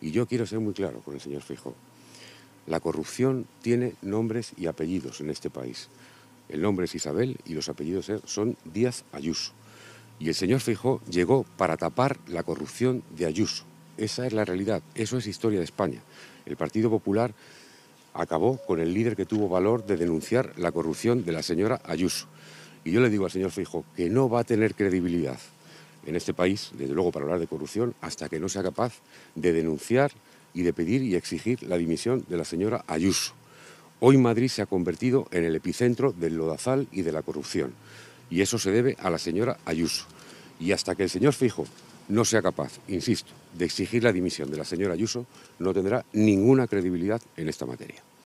Y yo quiero ser muy claro con el señor Fijó. La corrupción tiene nombres y apellidos en este país. El nombre es Isabel y los apellidos son Díaz Ayuso. Y el señor Fijó llegó para tapar la corrupción de Ayuso. Esa es la realidad, eso es historia de España. El Partido Popular acabó con el líder que tuvo valor de denunciar la corrupción de la señora Ayuso. Y yo le digo al señor Fijó que no va a tener credibilidad en este país, desde luego para hablar de corrupción, hasta que no sea capaz de denunciar y de pedir y exigir la dimisión de la señora Ayuso. Hoy Madrid se ha convertido en el epicentro del lodazal y de la corrupción. Y eso se debe a la señora Ayuso. Y hasta que el señor Fijo no sea capaz, insisto, de exigir la dimisión de la señora Ayuso, no tendrá ninguna credibilidad en esta materia.